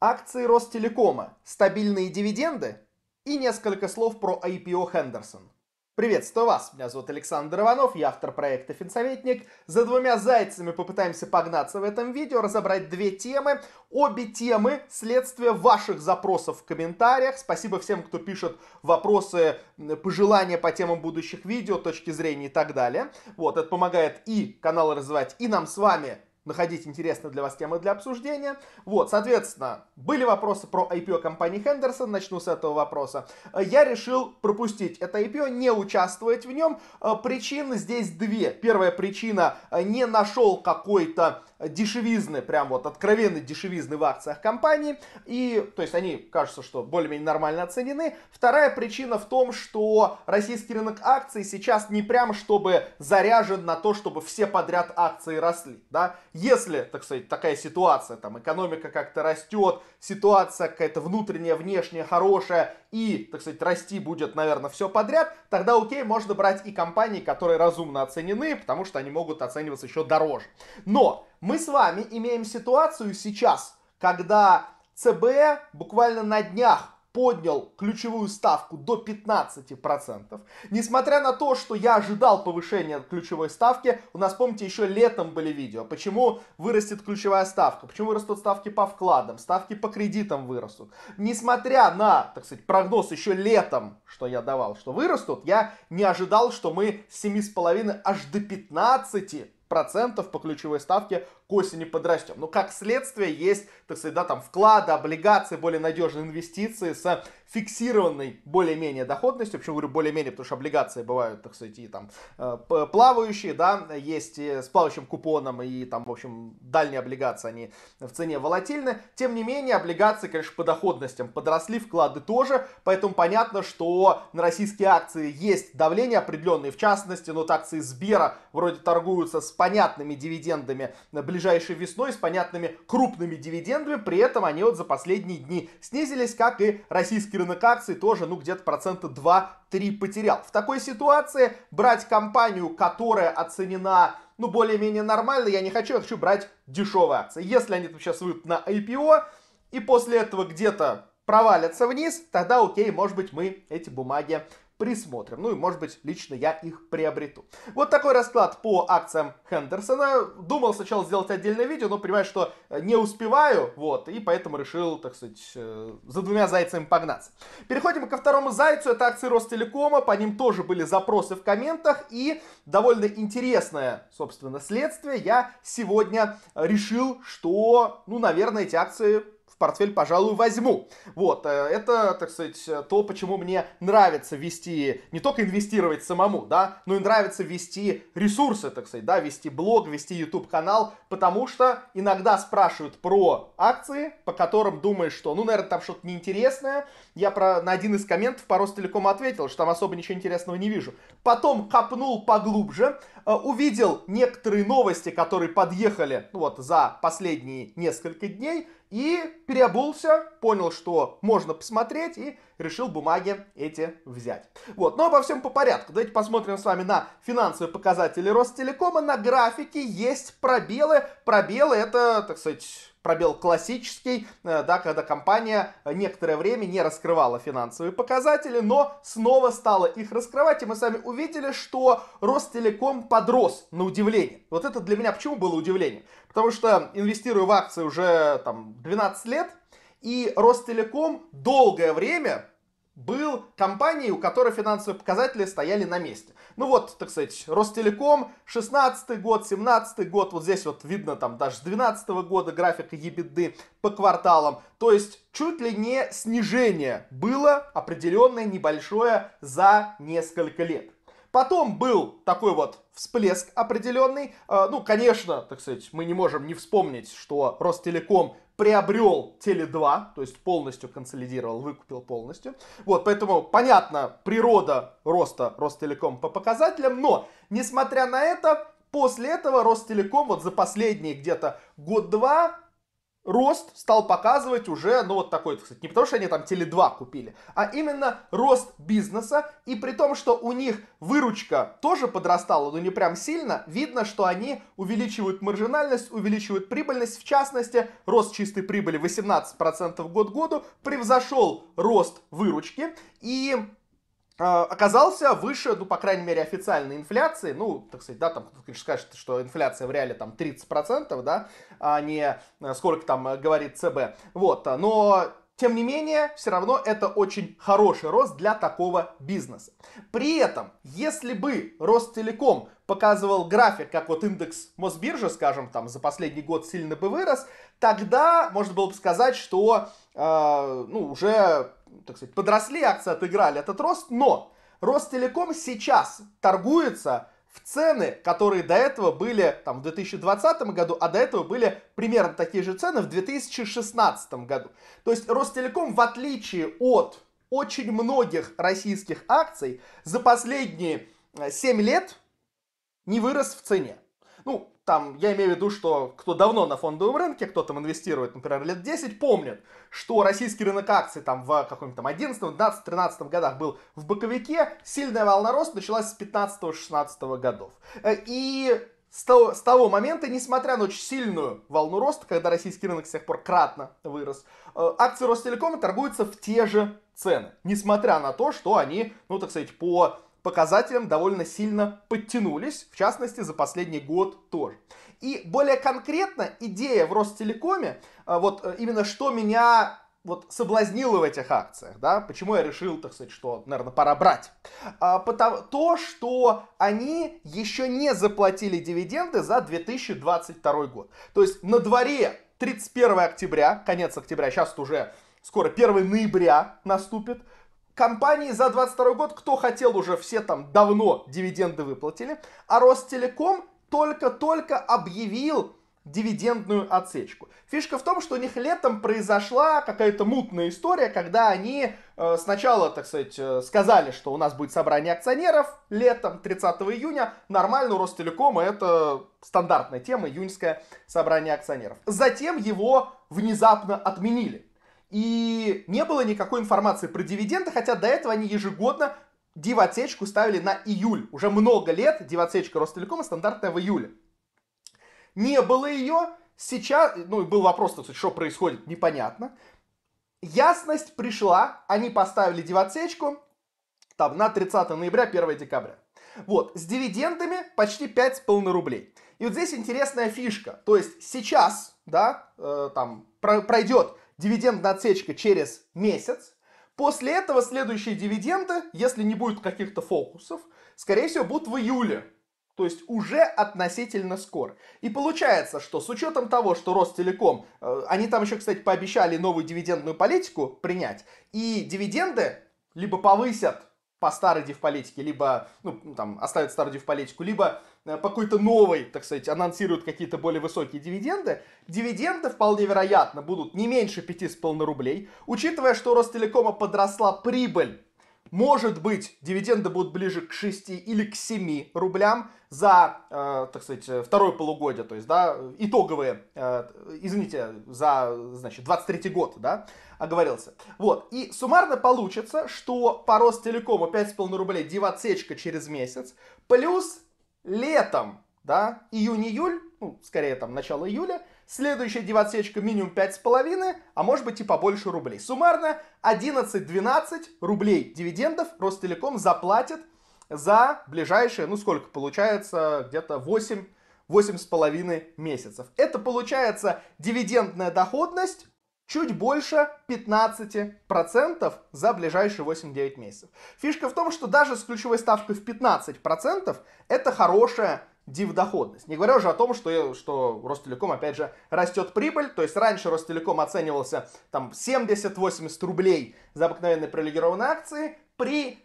Акции Ростелекома, стабильные дивиденды и несколько слов про IPO Хендерсон. Приветствую вас, меня зовут Александр Иванов, я автор проекта «Финсоветник». За двумя зайцами попытаемся погнаться в этом видео, разобрать две темы. Обе темы – следствие ваших запросов в комментариях. Спасибо всем, кто пишет вопросы, пожелания по темам будущих видео, точки зрения и так далее. Вот, это помогает и канал развивать, и нам с вами находить интересные для вас темы для обсуждения. Вот, соответственно, были вопросы про IPO компании Хендерсон, начну с этого вопроса. Э, я решил пропустить это IPO, не участвовать в нем. Э, Причин здесь две. Первая причина, э, не нашел какой-то дешевизны, прям вот откровенной дешевизны в акциях компании. И, то есть, они, кажется, что более-менее нормально оценены. Вторая причина в том, что российский рынок акций сейчас не прям чтобы заряжен на то, чтобы все подряд акции росли, да если, так сказать, такая ситуация, там, экономика как-то растет, ситуация какая-то внутренняя, внешняя, хорошая, и, так сказать, расти будет, наверное, все подряд, тогда, окей, можно брать и компании, которые разумно оценены, потому что они могут оцениваться еще дороже. Но мы с вами имеем ситуацию сейчас, когда ЦБ буквально на днях поднял ключевую ставку до 15%. Несмотря на то, что я ожидал повышения ключевой ставки, у нас, помните, еще летом были видео, почему вырастет ключевая ставка, почему вырастут ставки по вкладам, ставки по кредитам вырастут. Несмотря на, так сказать, прогноз еще летом, что я давал, что вырастут, я не ожидал, что мы с 7,5 аж до 15 процентов по ключевой ставке к осени подрастем. Но ну, как следствие есть, так сказать, да, там вклады, облигации, более надежные инвестиции с фиксированной более-менее доходностью. в общем говорю более-менее, потому что облигации бывают, так сказать, и там э, плавающие, да, есть с плавающим купоном и там, в общем, дальние облигации, они в цене волатильны. Тем не менее, облигации, конечно, по доходностям подросли, вклады тоже, поэтому понятно, что на российские акции есть давление определенное, в частности, но ну, вот акции Сбера вроде торгуются с понятными дивидендами э, ближе ближайшей весной с понятными крупными дивидендами, при этом они вот за последние дни снизились, как и российский рынок акций тоже, ну, где-то процента 2-3 потерял. В такой ситуации брать компанию, которая оценена ну, более-менее нормально, я не хочу, я хочу брать дешевые акции. Если они там сейчас выйдут на IPO, и после этого где-то провалятся вниз, тогда окей, может быть мы эти бумаги присмотрим. Ну и, может быть, лично я их приобрету. Вот такой расклад по акциям Хендерсона. Думал сначала сделать отдельное видео, но понимаю, что э, не успеваю, вот, и поэтому решил, так сказать, э, за двумя зайцами погнаться. Переходим ко второму зайцу, это акции Ростелекома, по ним тоже были запросы в комментах, и довольно интересное, собственно, следствие я сегодня решил, что, ну, наверное, эти акции портфель, пожалуй, возьму. Вот, э, это, так сказать, то, почему мне нравится вести, не только инвестировать самому, да, но и нравится вести ресурсы, так сказать, да, вести блог, вести YouTube-канал, потому что иногда спрашивают про акции, по которым думаешь, что, ну, наверное, там что-то неинтересное. Я про, на один из комментов по Ростелекому ответил, что там особо ничего интересного не вижу. Потом копнул поглубже, Э, увидел некоторые новости, которые подъехали ну вот, за последние несколько дней, и переобулся, понял, что можно посмотреть, и решил бумаги эти взять. Вот, но ну, обо всем по порядку. Давайте посмотрим с вами на финансовые показатели Ростелекома. На графике есть пробелы. Пробелы это, так сказать, пробел классический, э, да, когда компания некоторое время не раскрывала финансовые показатели, но снова стала их раскрывать, и мы с вами увидели, что Ростелеком подрос на удивление. Вот это для меня почему было удивление? Потому что инвестирую в акции уже там 12 лет, и Ростелеком долгое время был компанией, у которой финансовые показатели стояли на месте. Ну вот, так сказать, Ростелеком, 16 год, 17 год, вот здесь вот видно там даже с 12 года графика ебеды по кварталам. То есть чуть ли не снижение было определенное небольшое за несколько лет. Потом был такой вот всплеск определенный. А, ну, конечно, так сказать, мы не можем не вспомнить, что Ростелеком приобрел Теле2, то есть полностью консолидировал, выкупил полностью. Вот, поэтому понятна природа роста Ростелеком по показателям, но, несмотря на это, после этого Ростелеком вот за последние где-то год-два рост стал показывать уже, ну вот такой, кстати, не потому что они там Теле2 купили, а именно рост бизнеса, и при том, что у них выручка тоже подрастала, но не прям сильно, видно, что они увеличивают маржинальность, увеличивают прибыльность, в частности, рост чистой прибыли 18% год году превзошел рост выручки, и а, оказался выше, ну, по крайней мере, официальной инфляции, ну, так сказать, да, там, конечно, скажешь, что инфляция в реале там 30%, да, а не э, сколько там э, говорит ЦБ, вот, но тем не менее, все равно это очень хороший рост для такого бизнеса. При этом, если бы Ростелеком показывал график, как вот индекс Мосбиржи, скажем, там за последний год сильно бы вырос, тогда можно было бы сказать, что э, ну, уже, так сказать, подросли акции, отыграли этот рост, но Ростелеком сейчас торгуется в цены, которые до этого были там, в 2020 году, а до этого были примерно такие же цены в 2016 году. То есть Ростелеком, в отличие от очень многих российских акций, за последние 7 э, лет не вырос в цене. Ну, там, я имею в виду, что кто давно на фондовом рынке, кто там инвестирует, например, лет 10, помнит, что российский рынок акций там в каком-нибудь там 11, 12, 13 годах был в боковике, сильная волна роста началась с 15-16 годов. Э, и с того, с того момента, несмотря на очень сильную волну роста, когда российский рынок с тех пор кратно вырос, э, акции Ростелекома торгуются в те же цены, несмотря на то, что они, ну, так сказать, по показателям довольно сильно подтянулись, в частности за последний год тоже. И более конкретно идея в Ростелекоме, а, вот э, именно что меня вот соблазнило в этих акциях, да, почему я решил, так сказать, что, наверное, пора брать, а, потому, то, что они еще не заплатили дивиденды за 2022 год. То есть на дворе 31 октября, конец октября, сейчас уже скоро 1 ноября наступит, Компании за 22 год, кто хотел уже, все там давно дивиденды выплатили. А Ростелеком только-только объявил дивидендную отсечку. Фишка в том, что у них летом произошла какая-то мутная история, когда они э, сначала, так сказать, э, сказали, что у нас будет собрание акционеров летом 30 июня. Нормально у Ростелекома это стандартная тема, июньское собрание акционеров. Затем его внезапно отменили. И не было никакой информации про дивиденды, хотя до этого они ежегодно дивотечку ставили на июль. Уже много лет дивотечка Ростелекома стандартная в июле. Не было ее. Сейчас, ну и был вопрос, кстати, что происходит, непонятно. Ясность пришла, они поставили дивотечку там на 30 ноября, 1 декабря. Вот, с дивидендами почти 5,5 рублей. И вот здесь интересная фишка. То есть сейчас, да, э, там пройдет дивидендная отсечка через месяц. После этого следующие дивиденды, если не будет каких-то фокусов, скорее всего, будут в июле. То есть уже относительно скоро. И получается, что с учетом того, что Ростелеком, э, они там еще, кстати, пообещали новую дивидендную политику принять, и дивиденды либо повысят по старой див-политике, либо, ну, там, оставят старую див-политику, либо Э, по какой-то новой, так сказать, анонсируют какие-то более высокие дивиденды, дивиденды вполне вероятно будут не меньше 5,5 рублей, учитывая, что у Ростелекома подросла прибыль может быть, дивиденды будут ближе к 6 или к 7 рублям за, э, так сказать, второе полугодие, то есть, да, итоговые, э, извините, за, значит, 23 год, да, оговорился. Вот, и суммарно получится, что по Ростелекому 5,5 рублей дивотсечка через месяц, плюс летом, да, июнь-июль, ну, скорее там начало июля, следующая девотсечка минимум 5,5, а может быть и побольше рублей. Суммарно 11-12 рублей дивидендов Ростелеком заплатит за ближайшие, ну сколько получается, где-то 8 8,5 месяцев. Это получается дивидендная доходность чуть больше 15% за ближайшие 8-9 месяцев. Фишка в том, что даже с ключевой ставкой в 15% это хорошая див-доходность. Не говоря уже о том, что, что Ростелеком, опять же, растет прибыль. То есть раньше Ростелеком оценивался там 70-80 рублей за обыкновенные пролигированные акции при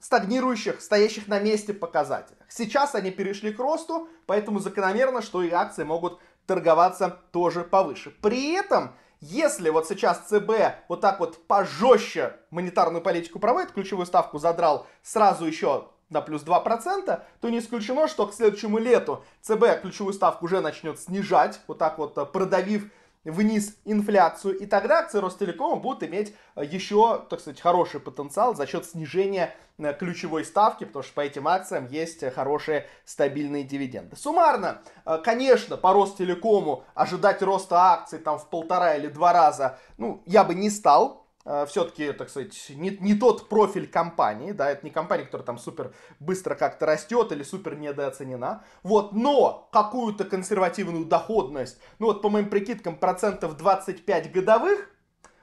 стагнирующих, стоящих на месте показателях. Сейчас они перешли к росту, поэтому закономерно, что и акции могут торговаться тоже повыше. При этом если вот сейчас ЦБ вот так вот пожестче монетарную политику проводит, ключевую ставку задрал сразу еще на плюс 2%, то не исключено, что к следующему лету ЦБ ключевую ставку уже начнет снижать, вот так вот э, продавив вниз инфляцию, и тогда акции Ростелекома будут иметь э, еще, так сказать, хороший потенциал за счет снижения э, ключевой ставки, потому что по этим акциям есть э, хорошие стабильные дивиденды. Суммарно, конечно, по Ростелекому ожидать роста акций там в полтора или два раза, ну, я бы не стал, Э, все-таки, так сказать, не, не тот профиль компании, да, это не компания, которая там супер быстро как-то растет или супер недооценена, вот, но какую-то консервативную доходность, ну вот по моим прикидкам процентов 25 годовых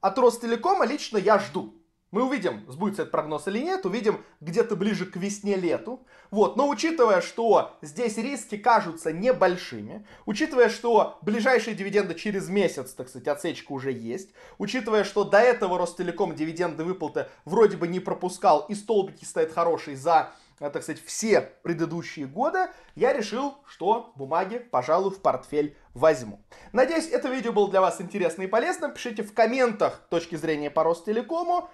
от Ростелекома лично я жду. Мы увидим, сбудется этот прогноз или нет, увидим где-то ближе к весне-лету. Вот. Но учитывая, что здесь риски кажутся небольшими, учитывая, что ближайшие дивиденды через месяц, так сказать, отсечка уже есть, учитывая, что до этого Ростелеком дивиденды выплаты вроде бы не пропускал и столбики стоят хорошие за э, так сказать, все предыдущие годы, я решил, что бумаги, пожалуй, в портфель возьму. Надеюсь, это видео было для вас интересно и полезно. Пишите в комментах точки зрения по Ростелекому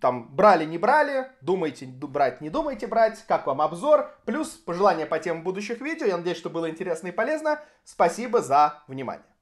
там брали, не брали, думаете брать, не думаете брать, как вам обзор, плюс пожелания по темам будущих видео. Я надеюсь, что было интересно и полезно. Спасибо за внимание.